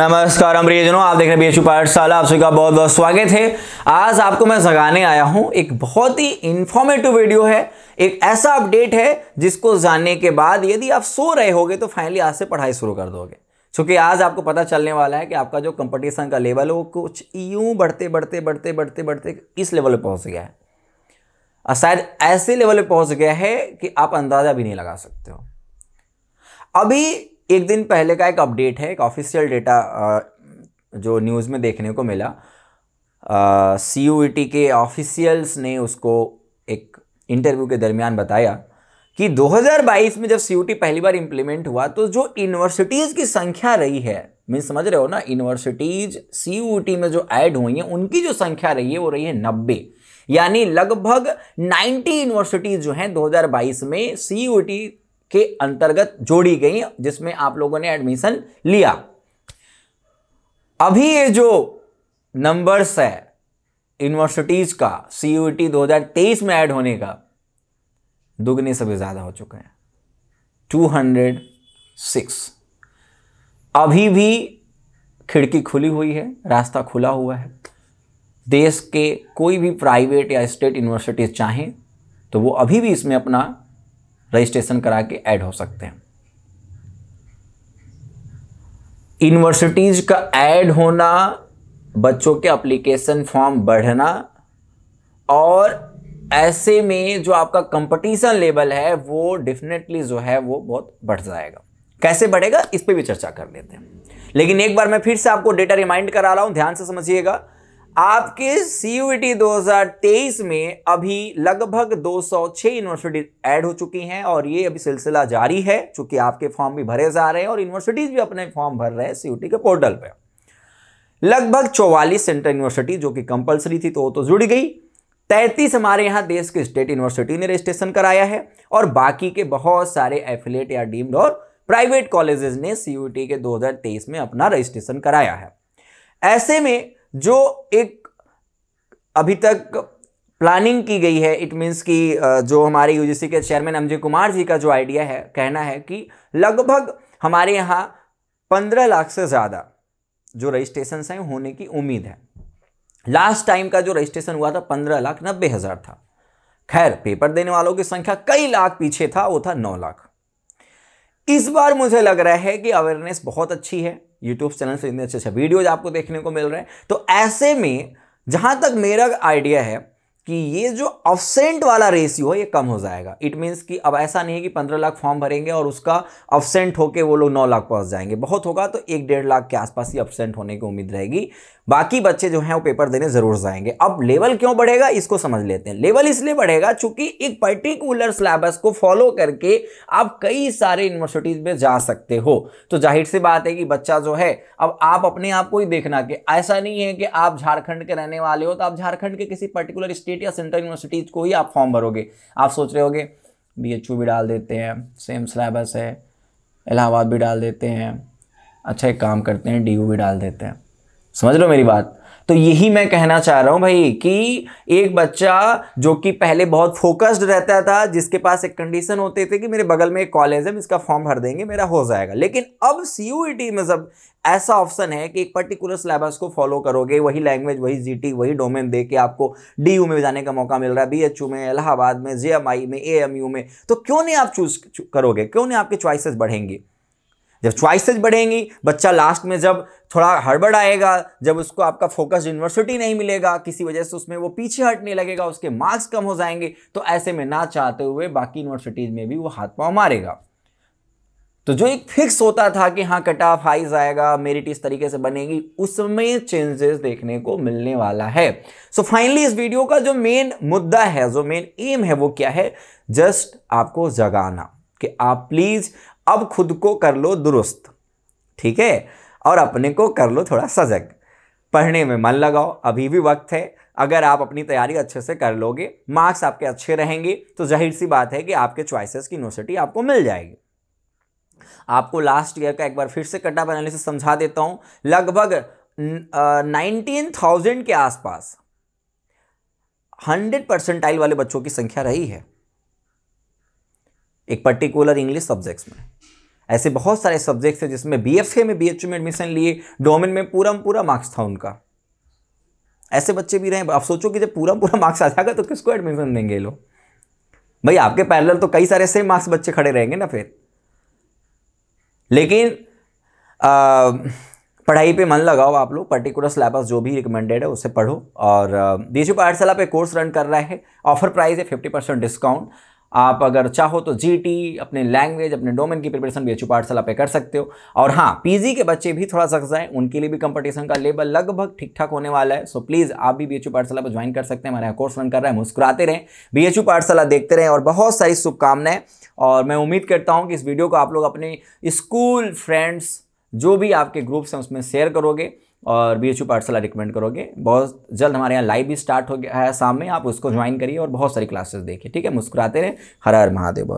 नमस्कार अमरीजनों आप देख रहे हैं बी पाठशाला आप सभी का बहुत बहुत स्वागत है आज आपको मैं जगाने आया हूं एक बहुत ही इंफॉर्मेटिव वीडियो है एक ऐसा अपडेट है जिसको जानने के बाद यदि आप सो रहे होगे तो फाइनली आज से पढ़ाई शुरू कर दोगे क्योंकि आज आपको पता चलने वाला है कि आपका जो कंपटीशन का लेवल है वो कुछ यूं बढ़ते बढ़ते बढ़ते बढ़ते बढ़ते इस लेवल पर पहुंच गया है और शायद ऐसे लेवल पर पहुंच गया है कि आप अंदाज़ा भी नहीं लगा सकते हो अभी एक दिन पहले का एक अपडेट है एक ऑफिशियल डेटा जो न्यूज़ में देखने को मिला सी यू टी के ऑफिशियल्स ने उसको एक इंटरव्यू के दरमियान बताया कि 2022 में जब सी यू टी पहली बार इम्प्लीमेंट हुआ तो जो यूनिवर्सिटीज़ की संख्या रही है मीन समझ रहे हो ना यूनिवर्सिटीज़ सी यू टी में जो ऐड हुई हैं उनकी जो संख्या रही है वो रही है नब्बे यानी लगभग 90 यूनिवर्सिटीज़ जो हैं 2022 में सी यू टी के अंतर्गत जोड़ी गई जिसमें आप लोगों ने एडमिशन लिया अभी ये जो नंबर्स है यूनिवर्सिटीज़ का सी यू टी दो में ऐड होने का दुगने से भी ज़्यादा हो टू हंड्रेड 206 अभी भी खिड़की खुली हुई है रास्ता खुला हुआ है देश के कोई भी प्राइवेट या स्टेट यूनिवर्सिटीज़ चाहें तो वो अभी भी इसमें अपना रजिस्ट्रेशन करा के ऐड हो सकते हैं यूनिवर्सिटीज़ का ऐड होना बच्चों के अप्लीकेशन फॉर्म बढ़ना और ऐसे में जो आपका कंपटीशन लेवल है वो डेफिनेटली जो है वो बहुत बढ़ जाएगा कैसे बढ़ेगा इस पर भी चर्चा कर लेते हैं लेकिन एक बार मैं फिर से आपको डेटा रिमाइंड करा रहा हूं ध्यान से समझिएगा आपके सी 2023 में अभी लगभग 206 यूनिवर्सिटी ऐड हो चुकी हैं और ये अभी सिलसिला जारी है चूंकि आपके फॉर्म भी भरे जा रहे हैं और यूनिवर्सिटीज भी अपने फॉर्म भर रहे हैं सी के पोर्टल पे लगभग 44 सेंट्रल यूनिवर्सिटी जो कि कंपलसरी थी तो वो तो जुड़ गई तैंतीस हमारे यहाँ देश के स्टेट यूनिवर्सिटी ने रजिस्ट्रेशन कराया है और बाकी के बहुत सारे एफिलेट या डीम्ड और प्राइवेट कॉलेजेस ने सी के दो में अपना रजिस्ट्रेशन कराया है ऐसे में जो एक अभी तक प्लानिंग की गई है इट मीन्स कि जो हमारे यूजीसी के चेयरमैन अमजय कुमार जी का जो आइडिया है कहना है कि लगभग हमारे यहाँ पंद्रह लाख से ज़्यादा जो रजिस्ट्रेशन हैं होने की उम्मीद है लास्ट टाइम का जो रजिस्ट्रेशन हुआ था पंद्रह लाख नब्बे हज़ार था खैर पेपर देने वालों की संख्या कई लाख पीछे था वो था नौ लाख इस बार मुझे लग रहा है कि अवेयरनेस बहुत अच्छी है यूट्यूब चैनल से इतने अच्छे अच्छे वीडियोज आपको देखने को मिल रहे हैं तो ऐसे में जहाँ तक मेरा आइडिया है कि ये जो अफसेंट वाला रेशियो है ये कम हो जाएगा इट मीन्स कि अब ऐसा नहीं है कि पंद्रह लाख फॉर्म भरेंगे और उसका अफसेंट होके वो लोग नौ लाख पहुंच जाएंगे बहुत होगा तो एक डेढ़ लाख के आसपास ही अफसेंट होने की उम्मीद रहेगी बाकी बच्चे जो हैं वो पेपर देने ज़रूर जाएंगे अब लेवल क्यों बढ़ेगा इसको समझ लेते हैं लेवल इसलिए बढ़ेगा चूंकि एक पर्टिकुलर सिलेबस को फॉलो करके आप कई सारे यूनिवर्सिटीज़ में जा सकते हो तो जाहिर सी बात है कि बच्चा जो है अब आप अपने आप को ही देखना कि ऐसा नहीं है कि आप झारखंड के रहने वाले हो तो आप झारखंड के किसी पर्टिकुलर स्टेट स्टेट या सेंट्रल यूनिवर्सिटीज़ को ही आप फॉर्म भरोगे आप सोच रहे होगे बी भी डाल देते हैं सेम सिलेबस है इलाहाबाद भी डाल देते हैं अच्छा एक काम करते हैं डी भी डाल देते हैं समझ लो मेरी बात तो यही मैं कहना चाह रहा हूँ भाई कि एक बच्चा जो कि पहले बहुत फोकस्ड रहता था जिसके पास एक कंडीशन होते थे कि मेरे बगल में एक कॉलेज है इसका फॉर्म भर देंगे मेरा हो जाएगा लेकिन अब सी में जब ऐसा ऑप्शन है कि एक पर्टिकुलर सिलेबस को फॉलो करोगे वही लैंग्वेज वही जीटी वही डोमेन दे के आपको डी में जाने का मौका मिल रहा है बी में इलाहाबाद में जे में ए में तो क्यों नहीं आप चूज करोगे क्यों नहीं आपके चॉइसेस बढ़ेंगी जब च्वाइसेज बढ़ेंगी बच्चा लास्ट में जब थोड़ा हड़बड़ आएगा जब उसको आपका फोकस यूनिवर्सिटी नहीं मिलेगा किसी वजह से उसमें वो पीछे हटने लगेगा उसके मार्क्स कम हो जाएंगे तो ऐसे में ना चाहते हुए बाकी यूनिवर्सिटीज़ में भी वो हाथ पाँव मारेगा तो जो एक फिक्स होता था कि हाँ कट ऑफ हाइज आएगा मेरिट इस तरीके से बनेगी उसमें चेंजेस देखने को मिलने वाला है सो so फाइनली इस वीडियो का जो मेन मुद्दा है जो मेन एम है वो क्या है जस्ट आपको जगाना कि आप प्लीज़ अब खुद को कर लो दुरुस्त ठीक है और अपने को कर लो थोड़ा सजग पढ़ने में मन लगाओ अभी भी वक्त है अगर आप अपनी तैयारी अच्छे से कर लोगे मार्क्स आपके अच्छे रहेंगे तो जाहिर सी बात है कि आपके चॉइसेस की यूनिवर्सिटी आपको मिल जाएगी आपको लास्ट ईयर का एक बार फिर से कट बनाने से समझा देता हूं लगभग नाइनटीन थाउजेंड के आसपास हंड्रेड परसेंटाइल वाले बच्चों की संख्या रही है एक पर्टिकुलर इंग्लिश सब्जेक्ट्स में ऐसे बहुत सारे सब्जेक्ट्स हैं जिसमें बी एफ ए में बी एच में एडमिशन लिए डोमिन में पूरा पूरा मार्क्स था उनका ऐसे बच्चे भी रहे आप सोचो कि जब पूरा पूरा मार्क्स आ जाएगा तो किसको एडमिशन देंगे ये लोग भाई आपके पैरल तो कई सारे सेम मार्क्स बच्चे खड़े रहेंगे ना फिर लेकिन आ, पढ़ाई पे मन लगाओ आप लोग पर्टिकुलर सिलेबस जो भी रिकमेंडेड है उसे पढ़ो और डी जी पाठशाला पे कोर्स रन कर रहा है ऑफर प्राइस है फिफ्टी परसेंट डिस्काउंट आप अगर चाहो तो जीटी अपने लैंग्वेज अपने डोमेन की प्रिपरेशन बी एच पाठशाला पे कर सकते हो और हाँ पीजी के बच्चे भी थोड़ा सख्त हैं उनके लिए भी कंपटीशन का लेवल लगभग ठीक ठाक होने वाला है सो प्लीज़ आप भी बी एच पाठशाला पर ज्वाइन कर सकते हैं हमारा कोर्स रन कर रहा है मुस्कुराते रहें बी एच पाठशाला देखते रहें और बहुत सारी शुभकामनाएं और मैं उम्मीद करता हूँ कि इस वीडियो को आप लोग अपने स्कूल फ्रेंड्स जो भी आपके ग्रुप्स हैं उसमें शेयर करोगे और B H U Pathshala recommend करोगे बहुत जल्द हमारे यहाँ लाइव भी स्टार्ट हो गया है शाम में आप उसको ज्वाइन करिए और बहुत सारी क्लासेस देखिए ठीक है मुस्कुराते रहे हर हर महादेव बहुत